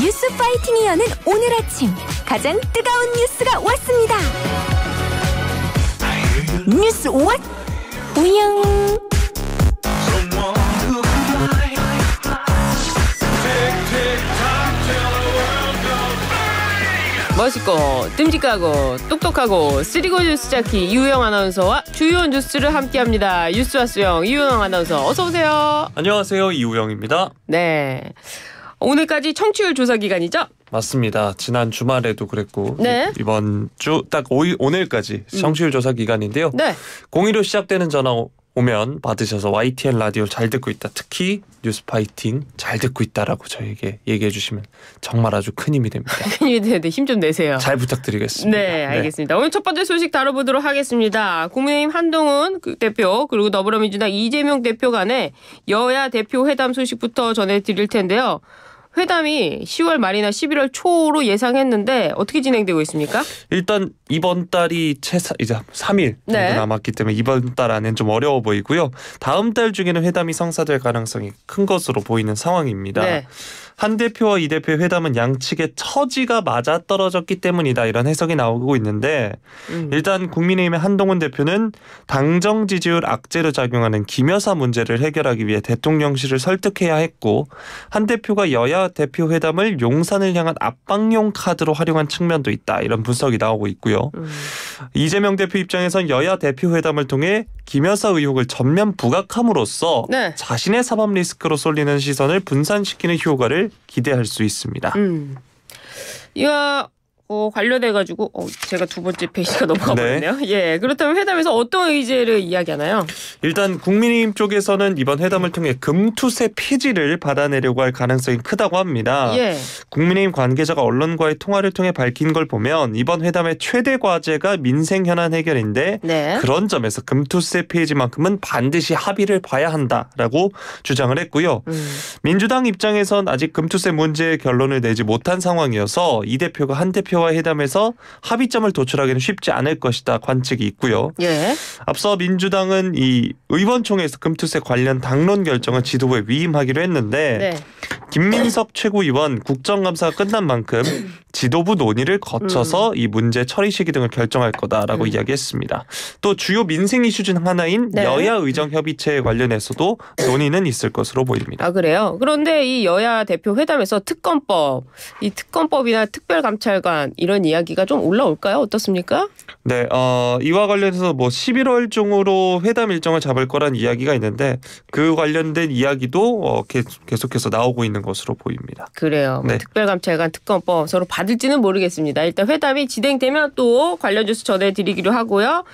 뉴스 파이팅이 여는 오늘 아침 가장 뜨거운 뉴스가 왔습니다. 뉴스 왓 우영 멋있고 듬직하고 똑똑하고 쓰리고 뉴스 자키 이영 아나운서와 주요 뉴스를 함께합니다. 뉴스와 수영 이우영 아나운서 어서 오세요. 안녕하세요 이우영입니다. 네. 오늘까지 청취율 조사 기간이죠? 맞습니다. 지난 주말에도 그랬고 네. 이- 번주 딱 오늘까지 음. 청취율 조사 기간인데요. 네. 01로 시작되는 전화 오- 면 받으셔서 YTN 라디오 잘 듣고 있다. 특히 뉴스 파이팅 잘 듣고 있다라고 저에게 얘기해 주시면 정말 아주 큰 힘이 됩니다. 괜히 되는데 힘좀 내세요. 잘 부탁드리겠습니다. 네, 네, 알겠습니다. 오늘 첫 번째 소식 다뤄보도록 하겠습니다. 국민의힘 한동훈 그 대표 그리고 더불어민주당 이재명 대표 간의 여야 대표 회담 소식부터 전해드릴 텐데요. 회담이 10월 말이나 11월 초로 예상했는데 어떻게 진행되고 있습니까? 일단 이번 달이 최사 이제 3일 정도 네. 남았기 때문에 이번 달 안엔 좀 어려워 보이고요. 다음 달 중에는 회담이 성사될 가능성이 큰 것으로 보이는 상황입니다. 네. 한 대표와 이 대표의 회담은 양측의 처지가 맞아떨어졌기 때문이다 이런 해석이 나오고 있는데 음. 일단 국민의힘의 한동훈 대표는 당정 지지율 악재로 작용하는 김여사 문제를 해결하기 위해 대통령실을 설득해야 했고 한 대표가 여야 대표 회담을 용산을 향한 압박용 카드로 활용한 측면도 있다 이런 분석이 나오고 있고요. 음. 이재명 대표 입장에선 여야 대표 회담을 통해 김여사 의혹을 전면 부각함으로써 네. 자신의 사법 리스크로 쏠리는 시선을 분산시키는 효과를 기대할 수 있습니다. 음. 이와 어, 관련돼 가지고 어, 제가 두 번째 페이지가 넘어가 네. 버렸네요. 예, 그렇다면 회담에서 어떤 의제를 이야기하나요? 일단 국민의힘 쪽에서는 이번 회담을 통해 금투세 폐지를 받아내려고 할 가능성이 크다고 합니다. 예. 국민의힘 관계자가 언론과의 통화를 통해 밝힌 걸 보면 이번 회담의 최대 과제가 민생 현안 해결인데 네. 그런 점에서 금투세 폐지만큼은 반드시 합의를 봐야 한다라고 주장을 했고요. 음. 민주당 입장에선 아직 금투세 문제의 결론을 내지 못한 상황이어서 이 대표가 한 대표와 회담에서 합의점을 도출하기는 쉽지 않을 것이다 관측이 있고요. 예. 앞서 민주당은 이 의원총회에서 금투세 관련 당론 결정을 지도부에 위임하기로 했는데 네. 김민석 최고위원 국정감사가 끝난 만큼 지도부 논의를 거쳐서 음. 이 문제 처리 시기 등을 결정할 거다라고 음. 이야기했습니다. 또 주요 민생 이슈 중 하나인 네. 여야 의정 협의체 관련해서도 논의는 있을 것으로 보입니다. 아 그래요? 그런데 이 여야 대표 회담에서 특검법, 이 특검법이나 특별감찰관 이런 이야기가 좀 올라올까요? 어떻습니까? 네, 어, 이와 관련해서 뭐 11월 중으로 회담 일정을 방향을 잡을 거란 이야기가 있는데 그 관련된 이야기도 어, 계속해서 나오고 있는 것으로 보입니다. 그래요. 뭐 네. 특별감찰관 특검법 서로 받을지는 모르겠습니다. 일단 회담이 진행되면 또 관련 뉴스 전해드리기로 하고요.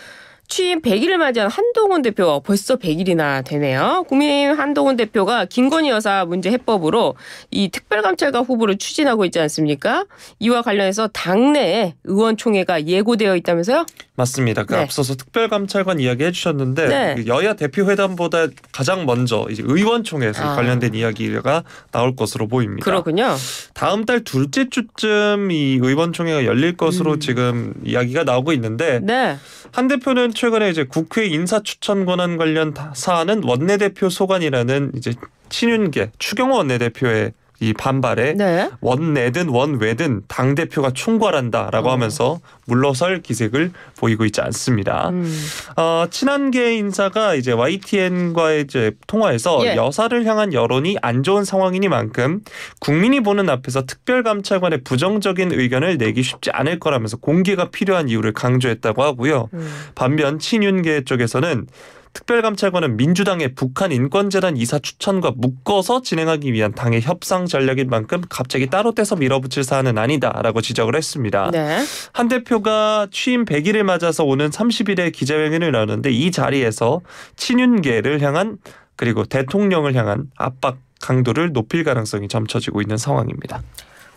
취임 100일을 맞이한 한동훈 대표 벌써 100일이나 되네요. 국민의힘 한동훈 대표가 김건희 여사 문제 해법으로 이 특별감찰관 후보를 추진하고 있지 않습니까? 이와 관련해서 당내 의원총회가 예고되어 있다면서요? 맞습니다. 그 네. 앞서서 특별감찰관 이야기 해주셨는데 네. 그 여야 대표 회담보다 가장 먼저 이제 의원총회에서 아. 관련된 이야기가 나올 것으로 보입니다. 그렇군요. 다음 달 둘째 주쯤 이 의원총회가 열릴 것으로 음. 지금 이야기가 나오고 있는데 네. 한 대표는 최근에 이제 국회 인사추천 권한 관련 사안은 원내대표 소관이라는 이제 친윤계 추경호 원내대표의 이 반발에 네. 원내든 원외든 당 대표가 총괄한다라고 어. 하면서 물러설 기색을 보이고 있지 않습니다. 음. 어, 친한계 인사가 이제 YTN과의 이제 통화에서 예. 여사를 향한 여론이 안 좋은 상황이니만큼 국민이 보는 앞에서 특별감찰관의 부정적인 의견을 내기 쉽지 않을 거라면서 공개가 필요한 이유를 강조했다고 하고요. 음. 반면 친윤계 쪽에서는 특별감찰관은 민주당의 북한 인권재단 이사 추천과 묶어서 진행하기 위한 당의 협상 전략인 만큼 갑자기 따로 떼서 밀어붙일 사안은 아니다라고 지적을 했습니다. 네. 한 대표가 취임 100일을 맞아서 오는 30일에 기자회견을 열었는데 이 자리에서 친윤계를 향한 그리고 대통령을 향한 압박 강도를 높일 가능성이 점쳐지고 있는 상황입니다.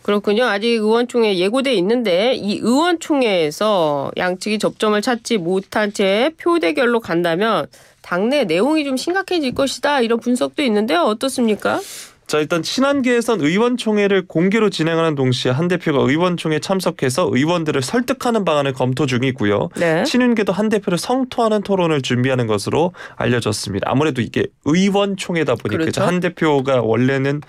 그렇군요. 아직 의원총회 예고돼 있는데 이 의원총회에서 양측이 접점을 찾지 못한 채 표대결로 간다면 당내 내용이 좀 심각해질 것이다 이런 분석도 있는데요. 어떻습니까? 자 일단 친한계에선 의원총회를 공개로 진행하는 동시에 한 대표가 의원총회 에 참석해서 의원들을 설득하는 방안을 검토 중이고요. 네. 친윤계도 한 대표를 성토하는 토론을 준비하는 것으로 알려졌습니다. 아무래도 이게 의원총회다 보니까 그렇죠. 한 대표가 원래는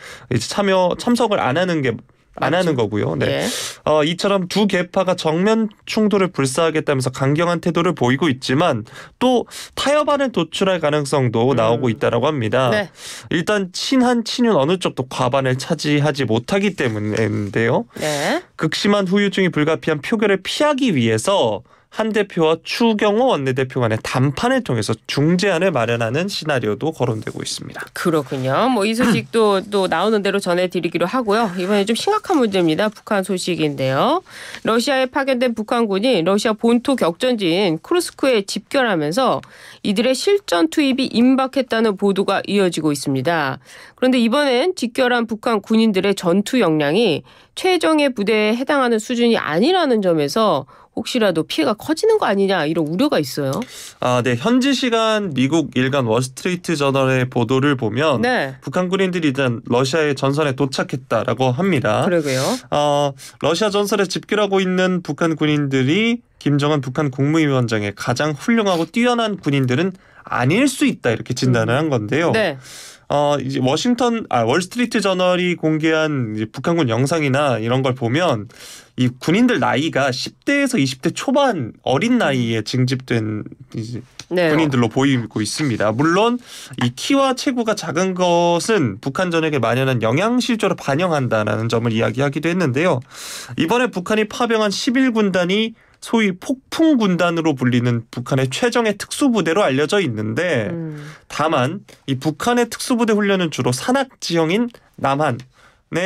참여 참석을 안 하는 게안 하는 거고요. 네. 예. 어, 이처럼 두 계파가 정면 충돌을 불사하겠다면서 강경한 태도를 보이고 있지만 또 타협안을 도출할 가능성도 음. 나오고 있다라고 합니다. 네. 일단 친한 친윤 어느 쪽도 과반을 차지하지 못하기 때문인데요. 네. 극심한 후유증이 불가피한 표결을 피하기 위해서 한 대표와 추경호 원내대표 간의 담판을 통해서 중재안을 마련하는 시나리오도 거론되고 있습니다. 그렇군요. 뭐 이 소식도 또 나오는 대로 전해드리기로 하고요. 이번에 좀 심각한 문제입니다. 북한 소식인데요. 러시아에 파견된 북한군이 러시아 본토 격전지인 크루스크에 집결하면서 이들의 실전 투입이 임박했다는 보도가 이어지고 있습니다. 그런데 이번엔 집결한 북한 군인들의 전투 역량이 최정예 부대에 해당하는 수준이 아니라는 점에서 혹시라도 피해가 커지는 거 아니냐 이런 우려가 있어요. 아, 네. 현지 시간 미국 일간 월스트리트 저널의 보도를 보면 네. 북한 군인들이 일단 러시아의 전선에 도착했다라고 합니다. 그러고요. 어, 러시아 전선에 집결하고 있는 북한 군인들이 김정은 북한 국무위원장의 가장 훌륭하고 뛰어난 군인들은 아닐 수 있다 이렇게 진단을 음. 한 건데요. 네. 어 이제 워싱턴 아 월스트리트 저널이 공개한 이제 북한군 영상이나 이런 걸 보면 이 군인들 나이가 10대에서 20대 초반 어린 나이에 징집된 이제 네. 군인들로 보이고 있습니다. 물론 이 키와 체구가 작은 것은 북한 전역에 만연한 영양 실조로 반영한다라는 점을 이야기하기도 했는데요. 이번에 북한이 파병한 11군단이 소위 폭풍 군단으로 불리는 북한의 최정의 특수부대로 알려져 있는데 음. 다만 이 북한의 특수부대 훈련은 주로 산악 지형인 남한에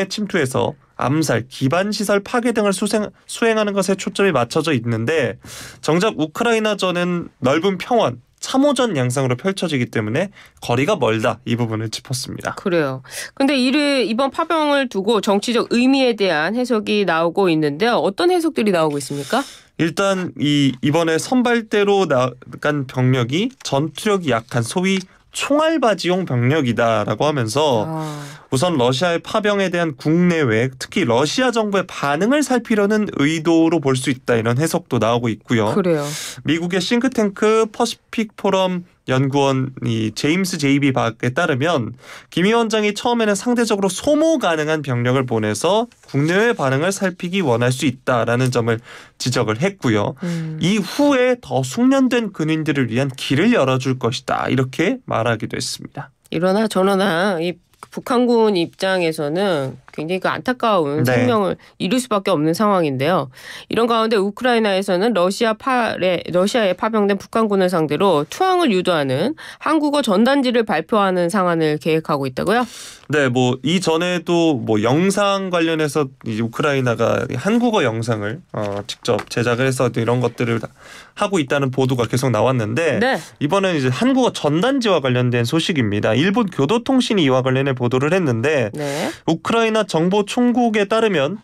침투해서 암살, 기반 시설 파괴 등을 수생, 수행하는 것에 초점이 맞춰져 있는데 정작 우크라이나전은 넓은 평원, 참호전 양상으로 펼쳐지기 때문에 거리가 멀다 이 부분을 짚었습니다. 그래요. 근데 이를 이번 파병을 두고 정치적 의미에 대한 해석이 나오고 있는데요. 어떤 해석들이 나오고 있습니까? 일단 이 이번에 선발대로 나간 병력이 전투력이 약한 소위 총알바지용 병력이다라고 하면서 아. 우선 러시아의 파병에 대한 국내외 특히 러시아 정부의 반응을 살피려는 의도로 볼 수 있다 이런 해석도 나오고 있고요. 그래요. 미국의 싱크탱크 퍼시픽 포럼 연구원이 제임스 제이비 박에 따르면 김 위원장이 처음에는 상대적으로 소모 가능한 병력을 보내서 국내외 반응을 살피기 원할 수 있다라는 점을 지적을 했고요. 음. 이후에 더 숙련된 근인들을 위한 길을 열어줄 것이다 이렇게 말하기도 했습니다. 이러나 저러나 이 북한군 입장에서는 굉장히 그 안타까운 네. 생명을 잃을 수밖에 없는 상황인데요. 이런 가운데 우크라이나에서는 러시아 파에 러시아에 파병된 북한군을 상대로 투항을 유도하는 한국어 전단지를 발표하는 상황을 계획하고 있다고요? 네, 뭐 이전에도 뭐 영상 관련해서 이제 우크라이나가 한국어 영상을 어, 직접 제작을 해서 이런 것들을 하고 있다는 보도가 계속 나왔는데 네. 이번에는 이제 한국어 전단지와 관련된 소식입니다. 일본 교도통신이 이와 관련해 보도를 했는데 네. 우크라이나 정보 총국에 따르면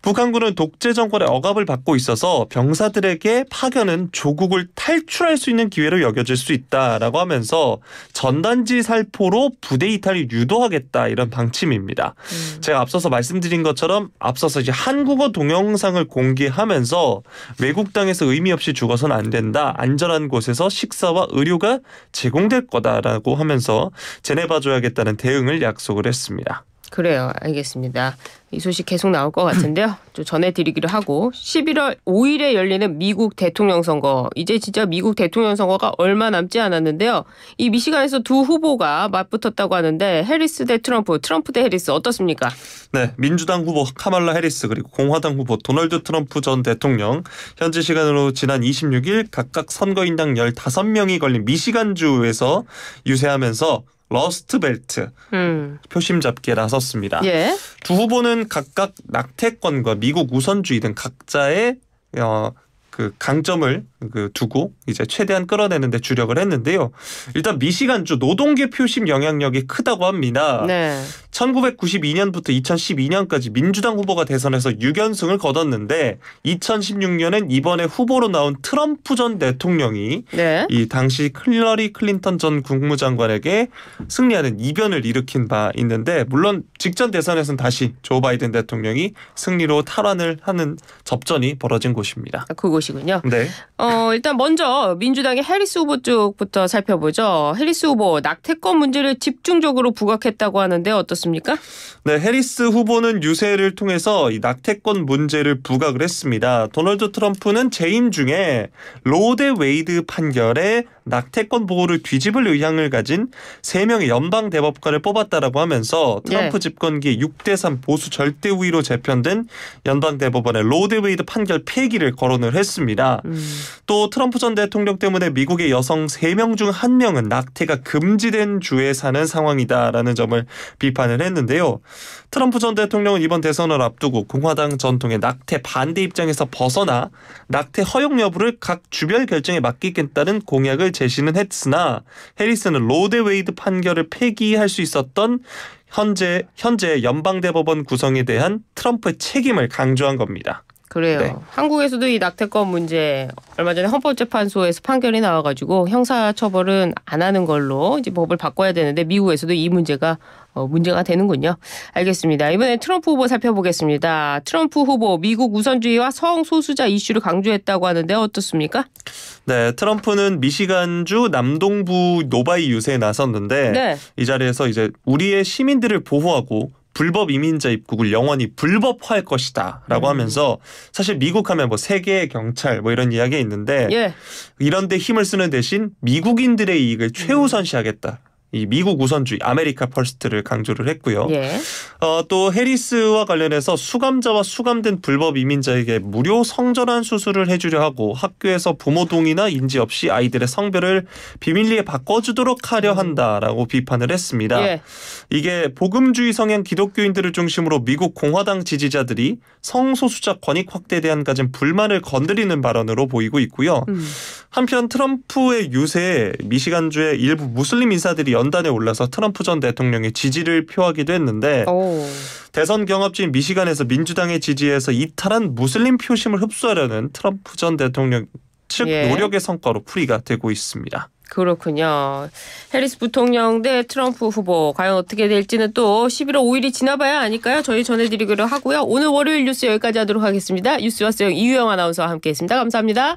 북한군은 독재 정권의 억압을 받고 있어서 병사들에게 파견은 조국을 탈출할 수 있는 기회로 여겨질 수 있다라고 하면서 전단지 살포로 부대 이탈을 유도하겠다 이런 음. 방침입니다. 음. 제가 앞서서 말씀드린 것처럼 앞서서 이제 한국어 동영상을 공개하면서 외국 땅에서 의미 없이 죽어서는안 된다. 안전한 곳에서 식사와 의료가 제공될 거다라고 하면서 제네바 조약에 따른 대응을 약속을 했습니다. 그래요. 알겠습니다. 이 소식 계속 나올 것 같은데요. 좀 전해드리기로 하고 11월 5일에 열리는 미국 대통령 선거 이제 진짜 미국 대통령 선거가 얼마 남지 않았는데요. 이 미시간에서 두 후보가 맞붙었다고 하는데 해리스 대 트럼프, 트럼프 대 해리스 어떻습니까? 네, 민주당 후보 카말라 해리스 그리고 공화당 후보 도널드 트럼프 전 대통령 현지 시간으로 지난 26일 각각 선거인당 15명이 걸린 미시간주에서 유세하면서 러스트벨트 음. 표심 잡기에 나섰습니다. 예. 두 후보는 각각 낙태권과 미국 우선주의 등 각자의 어, 그 강점을 그 두고 이제 최대한 끌어내는데 주력을 했는데요. 일단 미시간주 노동계 표심 영향력이 크다고 합니다. 네. 1992년부터 2012년까지 민주당 후보가 대선에서 6연승을 거뒀는데 2016년엔 이번에 후보로 나온 트럼프 전 대통령이 네. 이 당시 클러리 클린턴 전 국무장관에게 승리하는 이변을 일으킨 바 있는데 물론 직전 대선에서는 다시 조 바이든 대통령이 승리로 탈환을 하는 접전이 벌어진 곳입니다. 그곳이 계시군요. 네. 어, 일단 먼저 민주당의 해리스 후보 쪽부터 살펴보죠. 해리스 후보 낙태권 문제를 집중적으로 부각했다고 하는데 어떻습니까? 네, 해리스 후보는 유세를 통해서 이 낙태권 문제를 부각을 했습니다. 도널드 트럼프는 재임 중에 로데 웨이드 판결에 낙태권 보호를 뒤집을 의향을 가진 3명의 연방 대법관을 뽑았다라고 하면서 트럼프 예. 집권기 6대3 보수 절대 우위로 재편된 연방 대법원의 로드 웨이드 판결 폐기를 거론을 했습니다. 음. 또 트럼프 전 대통령 때문에 미국의 여성 3명 중 1명은 낙태가 금지된 주에 사는 상황이다라는 점을 비판을 했는데요. 트럼프 전 대통령은 이번 대선을 앞두고 공화당 전통의 낙태 반대 입장에서 벗어나 낙태 허용 여부를 각 주별 결정에 맡기겠다는 공약을 제시는 했으나 해리슨은로드 웨이드 판결을 폐기할 수 있었던 현재 현재 연방 대법원 구성에 대한 트럼프의 책임을 강조한 겁니다. 그래요. 네. 한국에서도 이 낙태권 문제 얼마 전에 헌법재판소에서 판결이 나와가지고 형사 처벌은 안 하는 걸로 이제 법을 바꿔야 되는데 미국에서도 이 문제가 어, 문제가 되는군요. 알겠습니다. 이번에 트럼프 후보 살펴보겠습니다. 트럼프 후보 미국 우선주의와 성소수자 이슈를 강조했다고 하는데 어떻습니까? 네, 트럼프는 미시간주 남동부 노바이 유세에 나섰는데 네. 이 자리에서 이제 우리의 시민들을 보호하고 불법 이민자 입국을 영원히 불법화할 것이다라고 음. 하면서 사실 미국 하면 뭐 세계의 경찰 뭐 이런 이야기 있는데 예. 이런 데 힘을 쓰는 대신 미국인들의 이익을 최우선시하겠다. 이 미국 우선주의 아메리카 퍼스트를 강조를 했고요. 예. 어, 또 해리스와 관련해서 수감자와 수감된 불법 이민자에게 무료 성전환 수술을 해주려 하고 학교에서 부모 동의나 인지 없이 아이들의 성별을 비밀리에 바꿔주도록 하려 한다라고 비판을 했습니다. 예. 이게 복음주의 성향 기독교인들을 중심으로 미국 공화당 지지자들이 성소수자 권익 확대에 대한 가진 불만을 건드리는 발언으로 보이고 있고요. 음. 한편 트럼프의 유세에 미시간주의 일부 무슬림 인사들이 연단에 올라서 트럼프 전 대통령의 지지를 표하기도 했는데 오. 대선 경합지인 미시간에서 민주당의 지지에서 이탈한 무슬림 표심을 흡수하려는 트럼프 전 대통령 측 예. 노력의 성과로 풀이가 되고 있습니다. 그렇군요. 해리스 부통령 대 트럼프 후보 과연 어떻게 될지는 또 11월 5일이 지나봐야 아니까요. 저희 전해드리기로 하고요. 오늘 월요일 뉴스 여기까지 하도록 하겠습니다. 뉴스와 수영 이유영 아나운서와 함께했습니다. 감사합니다.